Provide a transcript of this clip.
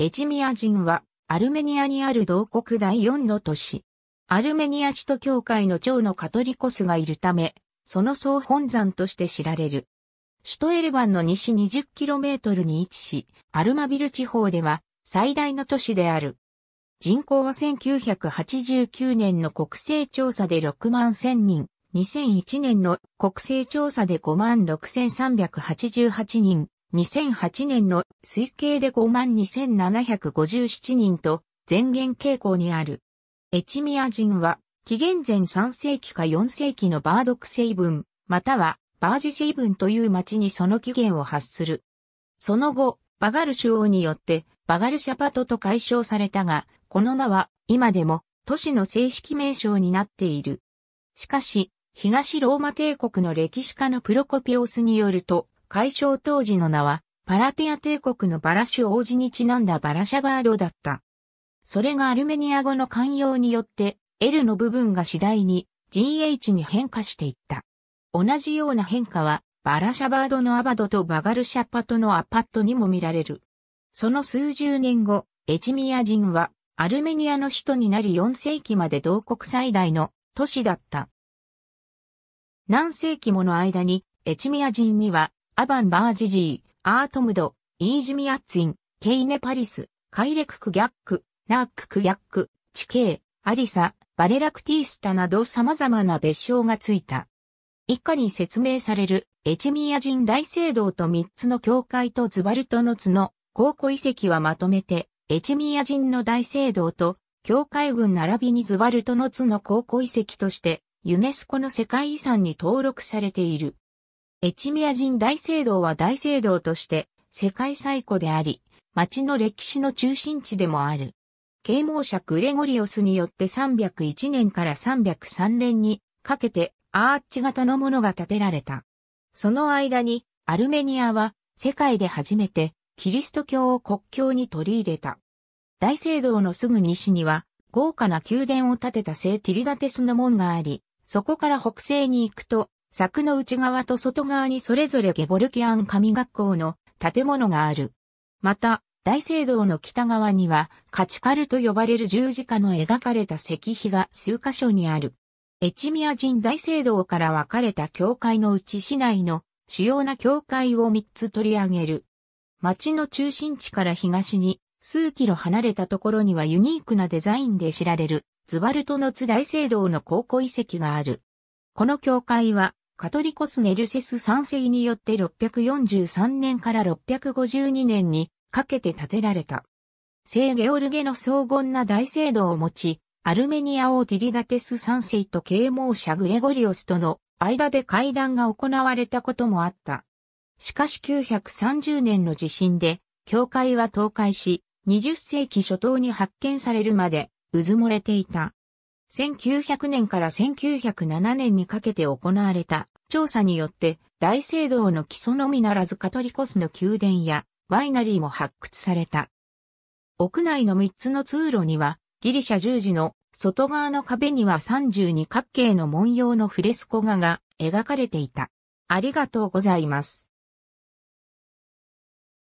エジミア人は、アルメニアにある同国第四の都市。アルメニア首都教会の長のカトリコスがいるため、その総本山として知られる。首都エレバンの西 20km に位置し、アルマビル地方では最大の都市である。人口は1989年の国勢調査で6万1000人、2001年の国勢調査で5万6388人、2008年の推計で52,757人と前減傾向にある。エチミア人は、紀元前3世紀か4世紀のバードク成分、またはバージ成分という町にその起源を発する。その後、バガル首王によってバガルシャパトと解消されたが、この名は今でも都市の正式名称になっている。しかし、東ローマ帝国の歴史家のプロコピオスによると、解消当時の名は、パラティア帝国のバラシュ王子にちなんだバラシャバードだった。それがアルメニア語の慣用によって、L の部分が次第に GH に変化していった。同じような変化は、バラシャバードのアバドとバガルシャパトのアパットにも見られる。その数十年後、エチミア人は、アルメニアの首都になり4世紀まで同国最大の都市だった。何世紀もの間に、エチミア人にはアバン・バージジー、アートムド、イージミアッツィン、ケイネ・パリス、カイレク・クギャック、ナーク・クギャック、チケイ、アリサ、バレラクティースタなど様々な別称がついた。以下に説明されるエチミア人大聖堂と3つの教会とズバルトの角、考古遺跡はまとめて、エチミア人の大聖堂と、教会群並びにズバルトの角考古遺跡として、ユネスコの世界遺産に登録されている。エチミア人大聖堂は大聖堂として世界最古であり、町の歴史の中心地でもある。啓蒙者グレゴリオスによって301年から303年にかけてアーチ型のものが建てられた。その間にアルメニアは世界で初めてキリスト教を国境に取り入れた。大聖堂のすぐ西には豪華な宮殿を建てた聖ティリダテスの門があり、そこから北西に行くと柵の内側と外側にそれぞれゲボルキアン神学校の建物がある。また、大聖堂の北側には、カチカルと呼ばれる十字架の描かれた石碑が数箇所にある。エチミア人大聖堂から分かれた教会のうち市内の主要な教会を3つ取り上げる。町の中心地から東に数キロ離れたところにはユニークなデザインで知られるズバルトの津大聖堂の高校遺跡がある。この教会はカトリコス・ネルセス3世によって643年から652年にかけて建てられた。聖ゲオルゲの荘厳な大聖堂を持ち、アルメニア王ティリダテス3世と啓蒙者グレゴリオスとの間で会談が行われたこともあった。しかし930年の地震で、教会は倒壊し、20世紀初頭に発見されるまで、うずもれていた。1900年から1907年にかけて行われた調査によって大聖堂の基礎のみならずカトリコスの宮殿やワイナリーも発掘された。屋内の3つの通路にはギリシャ十字の外側の壁には32角形の文様のフレスコ画が描かれていた。ありがとうございます。